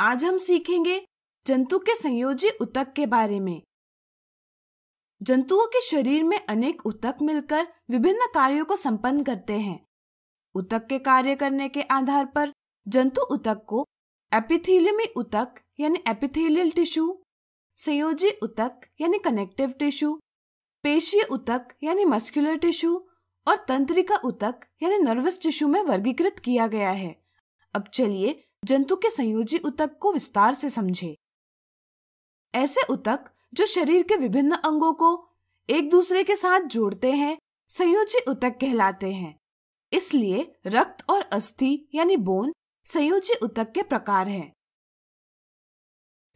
आज हम सीखेंगे जंतु के संयोजी उतक के बारे में जंतुओं के शरीर में अनेक उतक मिलकर विभिन्न कार्यों को संपन्न करते हैं उतक के कार्य करने के आधार पर जंतु उतक को एपिथीलियमी उतक यानी एपिथेलियल टिश्यू संयोजी उतक यानी कनेक्टिव टिश्यू पेशीय उतक यानी मस्कुलर टिश्यू और तंत्रिका उतक यानी नर्वस टिश्यू में वर्गीकृत किया गया है अब चलिए जंतु के संयोजी उतक को विस्तार से समझे ऐसे उतक जो शरीर के विभिन्न अंगों को एक दूसरे के साथ जोड़ते हैं संयोजी उतक कहलाते हैं इसलिए रक्त और अस्थि यानी बोन संयोजी उतक के प्रकार हैं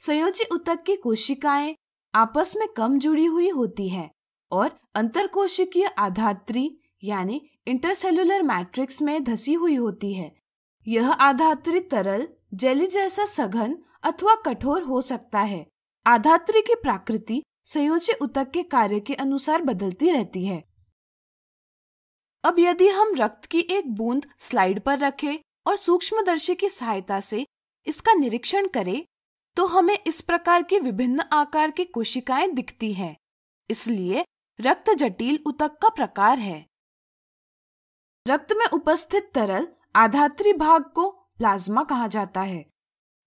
संयोजी उतक की कोशिकाएं आपस में कम जुड़ी हुई होती हैं और अंतरकोशिकीय आधात्री यानी इंटरसेलुलर मैट्रिक्स में धसी हुई होती है यह आधात्री तरल जेली जैसा सघन अथवा कठोर हो सकता है आधात्री की प्रकृति संयोज्य उतक के कार्य के अनुसार बदलती रहती है अब यदि हम रक्त की एक बूंद स्लाइड पर रखें और सूक्ष्मदर्शी की सहायता से इसका निरीक्षण करें तो हमें इस प्रकार की विभिन्न आकार की कोशिकाएं दिखती हैं इसलिए रक्त जटिल उतक का प्रकार है रक्त में उपस्थित तरल आधात्री भाग को प्लाज्मा कहा जाता है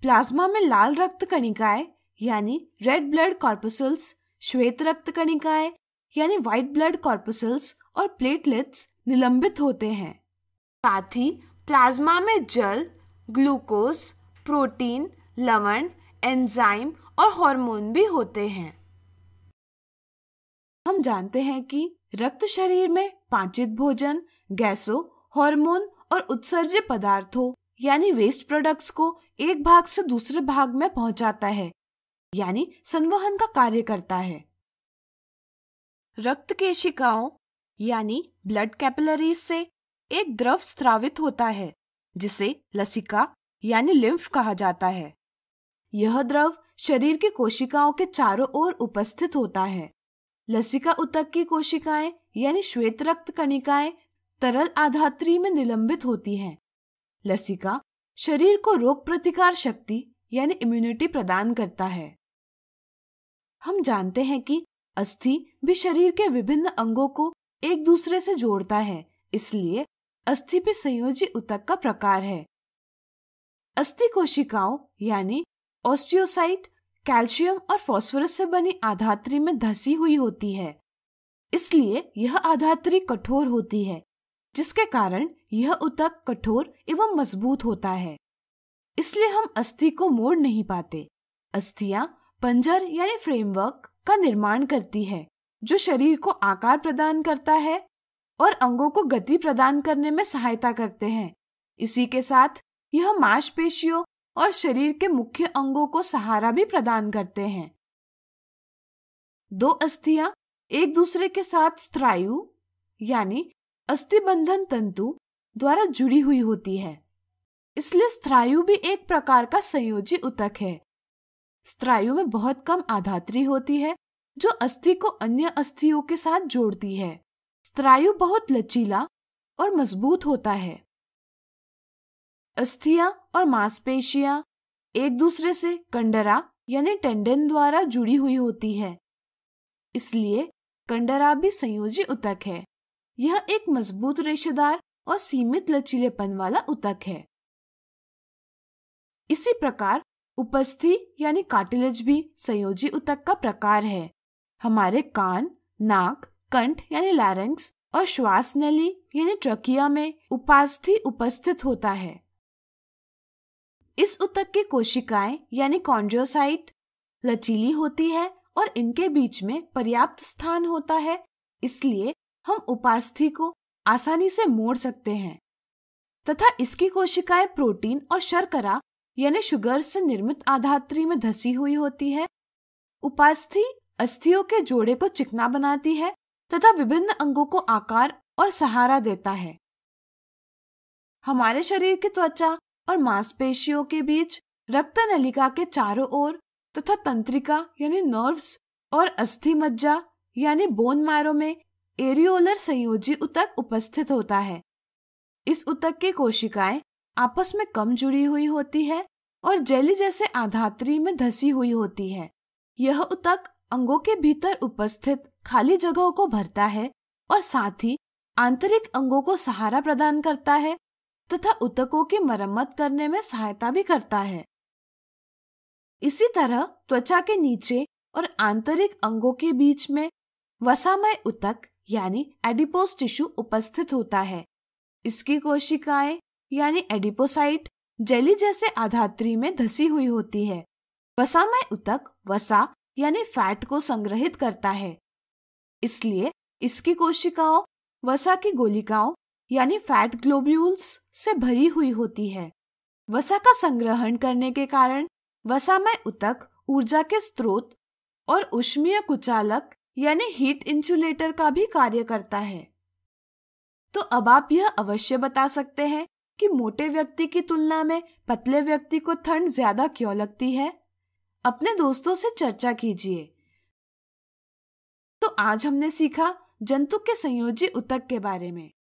प्लाज्मा में लाल रक्त कणिकाएं यानी रेड ब्लड कॉर्पसल्स श्वेत रक्त कणिकाएं यानी व्हाइट ब्लड कॉर्पसल्स और प्लेटलेट्स निलंबित होते हैं साथ ही प्लाज्मा में जल ग्लूकोज प्रोटीन लवण एंजाइम और हार्मोन भी होते हैं हम जानते हैं कि रक्त शरीर में पांचित भोजन गैसों हार्मोन और उत्सर्जित पदार्थों यानी वेस्ट प्रोडक्ट्स को एक भाग से दूसरे भाग में पहुंचाता है यानी संवहन का कार्य करता है रक्त केशिकाओं यानी ब्लड कैपिलरीज से एक द्रव स्त्रावित होता है जिसे लसिका यानी लिम्फ कहा जाता है यह द्रव शरीर की कोशिकाओं के चारों ओर उपस्थित होता है लसिका उतक की कोशिकाएं यानी श्वेत रक्त कणिकाएं तरल आधात्री में निलंबित होती है लसिका शरीर को रोग प्रतिकार शक्ति यानी इम्यूनिटी प्रदान करता है हम जानते हैं कि अस्थि भी शरीर के विभिन्न अंगों को एक दूसरे से जोड़ता है इसलिए अस्थि भी संयोजी उतक का प्रकार है अस्थि कोशिकाओं यानी ऑस्टियोसाइट कैल्शियम और फॉस्फोरस से बनी आधात्री में धसी हुई होती है इसलिए यह आधात्री कठोर होती है जिसके कारण यह उतक कठोर एवं मजबूत होता है इसलिए हम अस्थि को मोड़ नहीं पाते अस्थियां पंजर यानी फ्रेमवर्क का निर्माण करती है जो शरीर को आकार प्रदान करता है और अंगों को गति प्रदान करने में सहायता करते हैं इसी के साथ यह मांसपेशियों और शरीर के मुख्य अंगों को सहारा भी प्रदान करते हैं दो अस्थियां एक दूसरे के साथ स्त्रायु यानी अस्थिबंधन तंतु द्वारा जुड़ी हुई होती है इसलिए स्त्रायु भी एक प्रकार का संयोजी उतक है स्त्रायु में बहुत कम आधात्री होती है जो अस्थि को अन्य अस्थियों के साथ जोड़ती है स्त्रायु बहुत लचीला और मजबूत होता है अस्थियां और मांसपेशियां एक दूसरे से कंडरा यानी टेंडन द्वारा जुड़ी हुई होती है इसलिए कंडरा भी संयोजी उतक है यह एक मजबूत रेशेदार और सीमित लचीलेपन वाला उतक है इसी प्रकार उपस्थि यानी कार्टिलेज भी संयोजी उतक का प्रकार है हमारे कान नाक कंठ यानी लैरेंक्स और श्वास नली यानी ट्रकिया में उपास्थि उपस्थित होता है इस उतक की कोशिकाएं यानी कॉन्ड्रोसाइट लचीली होती है और इनके बीच में पर्याप्त स्थान होता है इसलिए हम उपास्थि को आसानी से मोड़ सकते हैं तथा इसकी कोशिकाएं प्रोटीन और शर्करा यानी शुगर से निर्मित आधात्री में धसी हुई होती है उपास्थि अस्थियों के जोड़े को चिकना बनाती है तथा विभिन्न अंगों को आकार और सहारा देता है हमारे शरीर की त्वचा और मांसपेशियों के बीच रक्त नलिका के चारों ओर तथा तंत्रिका यानी नर्व्स और अस्थि मज्जा यानी बोन मारो में एरियोलर संयोजी उतक उपस्थित होता है इस उतक की कोशिकाएं आपस में कम जुड़ी हुई होती है और जेली जैसे आधात्री में धसी हुई होती है यह उतक अंगों के भीतर उपस्थित खाली जगहों को भरता है और साथ ही आंतरिक अंगों को सहारा प्रदान करता है तथा उतकों की मरम्मत करने में सहायता भी करता है इसी तरह त्वचा के नीचे और आंतरिक अंगों के बीच में वसामय उतक यानी एडिपोस टिश्यू उपस्थित होता है इसकी कोशिकाएं यानी एडिपोसाइट जेली जैसे आधात्री में धसी हुई होती है वसामय उतक वसा यानी फैट को संग्रहित करता है इसलिए इसकी कोशिकाओं वसा की गोलिकाओं यानी फैट ग्लोब्यूल्स से भरी हुई होती है वसा का संग्रहण करने के कारण वसामय उतक ऊर्जा के स्रोत और उष्मीय कुचालक यानी हीट इंसुलेटर का भी कार्य करता है तो अब आप यह अवश्य बता सकते हैं कि मोटे व्यक्ति की तुलना में पतले व्यक्ति को ठंड ज्यादा क्यों लगती है अपने दोस्तों से चर्चा कीजिए तो आज हमने सीखा जंतु के संयोजी उतक के बारे में